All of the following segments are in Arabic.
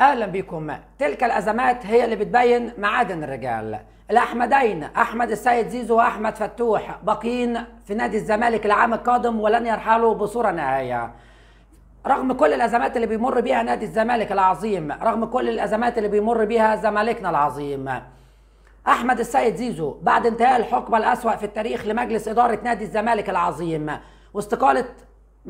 اهلا بكم تلك الازمات هي اللي بتبين معادن الرجال الاحمدين احمد السيد زيزو واحمد فتوح باقيين في نادي الزمالك العام القادم ولن يرحلوا بصوره نهائيه رغم كل الازمات اللي بيمر بيها نادي الزمالك العظيم رغم كل الازمات اللي بيمر بيها زمالكنا العظيم احمد السيد زيزو بعد انتهاء الحقبه الاسوا في التاريخ لمجلس اداره نادي الزمالك العظيم واستقاله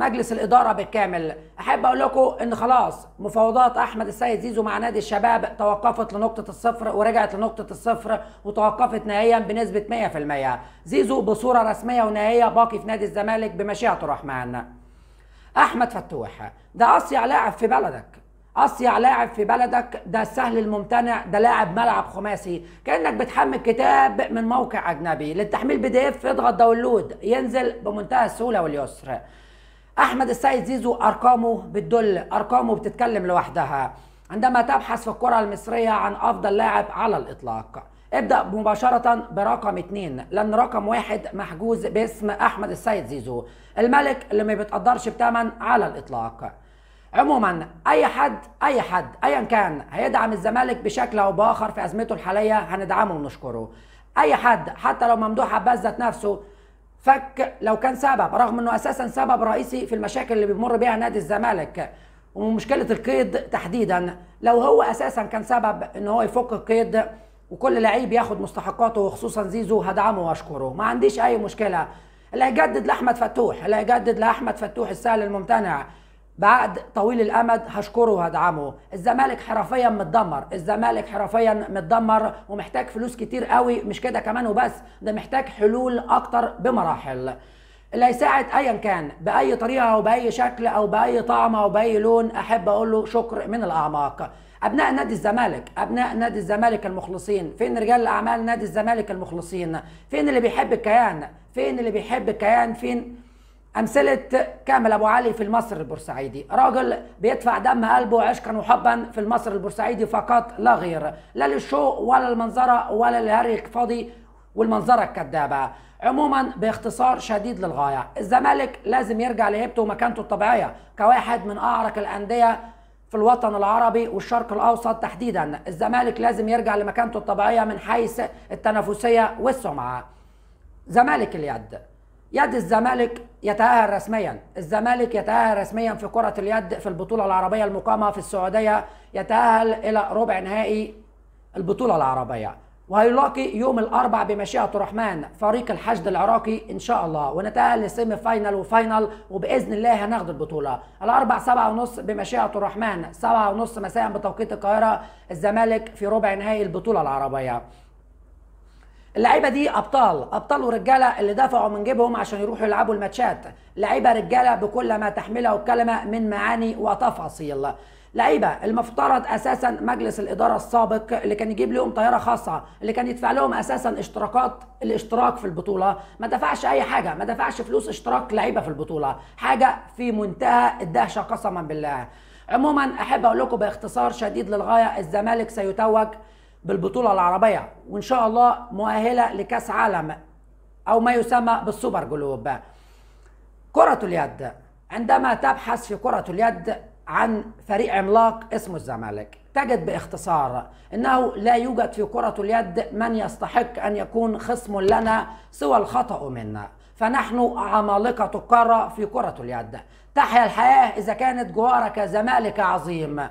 مجلس الاداره بالكامل احب اقول لكم ان خلاص مفاوضات احمد السيد زيزو مع نادي الشباب توقفت لنقطه الصفر ورجعت لنقطه الصفر وتوقفت نهائيا بنسبه 100% زيزو بصوره رسميه ونهائيه باقي في نادي الزمالك بمشيئه الرحمن احمد فتوح ده اصيع لاعب في بلدك اصيع لاعب في بلدك ده السهل الممتنع ده لاعب ملعب خماسي كانك بتحمل كتاب من موقع اجنبي للتحميل بي دي اف اضغط داونلود ينزل بمنتهى السهوله واليسر احمد السيد زيزو ارقامه بتدل ارقامه بتتكلم لوحدها عندما تبحث في الكره المصريه عن افضل لاعب على الاطلاق ابدأ مباشرة برقم اتنين لأن رقم واحد محجوز باسم أحمد السيد زيزو الملك اللي ما بيتقدرش بتمن على الإطلاق عموما أي حد أي حد أيا كان هيدعم الزمالك بشكل أو بآخر في أزمته الحالية هندعمه ونشكره أي حد حتى لو ممدوح عباس ذات نفسه فك لو كان سبب رغم انه اساسا سبب رئيسي في المشاكل اللي بيمر بيها نادي الزمالك ومشكله القيد تحديدا لو هو اساسا كان سبب ان هو يفك القيد وكل لعيب ياخد مستحقاته وخصوصا زيزو هدعمه واشكره ما عنديش اي مشكله اللي هيجدد لاحمد فتوح اللي هيجدد لاحمد فتوح السهل الممتنع بعد طويل الامد هشكره وهدعمه الزمالك حرفيا متدمر الزمالك حرفيا متدمر ومحتاج فلوس كتير قوي مش كده كمان وبس ده محتاج حلول اكتر بمراحل اللي هيساعد ايا كان باي طريقه او باي شكل او باي طعم او باي لون احب اقول له شكر من الاعماق ابناء نادي الزمالك ابناء نادي الزمالك المخلصين فين رجال الاعمال نادي الزمالك المخلصين فين اللي بيحب الكيان فين اللي بيحب الكيان فين أمثلة كامل أبو علي في المصري البورسعيدي راجل بيدفع دم قلبه عشقا وحبا في المصري البورسعيدي فقط لا غير لا للشو ولا المنظرة ولا الهري فاضي والمنظرة الكذابة عموما باختصار شديد للغاية الزمالك لازم يرجع لهيبته ومكانته الطبيعية كواحد من أعرق الأندية في الوطن العربي والشرق الاوسط تحديدا الزمالك لازم يرجع لمكانته الطبيعيه من حيث التنافسيه والسمعه زمالك اليد يد الزمالك يتأهل رسميا الزمالك يتأهل رسميا في كرة اليد في البطولة العربية المقامة في السعودية يتأهل إلى ربع نهائي البطولة العربية وهيلاقي يوم الأربع بمشيئة الرحمن فريق الحشد العراقي إن شاء الله ونتأهل لسيمي فاينل وفاينل وبإذن الله هناخد البطولة الأربع سبعة ونص بمشيئة الرحمن سبعة ونص مساء بتوقيت القاهرة الزمالك في ربع نهائي البطولة العربية اللعيبه دي ابطال ابطال ورجاله اللي دفعوا من جيبهم عشان يروحوا يلعبوا الماتشات لعيبه رجاله بكل ما تحمله الكلمه من معاني وتفاصيل لعيبه المفترض اساسا مجلس الاداره السابق اللي كان يجيب لهم طياره خاصه اللي كان يدفع لهم اساسا اشتراكات الاشتراك في البطوله ما دفعش اي حاجه ما دفعش فلوس اشتراك لعيبه في البطوله حاجه في منتهى الدهشه قسما بالله عموما احب اقول لكم باختصار شديد للغايه الزمالك سيتوج بالبطولة العربية وإن شاء الله مؤهلة لكأس عالم أو ما يسمى بالسوبر جلوب كرة اليد عندما تبحث في كرة اليد عن فريق عملاق اسمه الزمالك تجد باختصار انه لا يوجد في كرة اليد من يستحق ان يكون خصم لنا سوى الخطأ منا فنحن عمالقة القارة في كرة اليد تحيا الحياة اذا كانت جوارك زمالك عظيم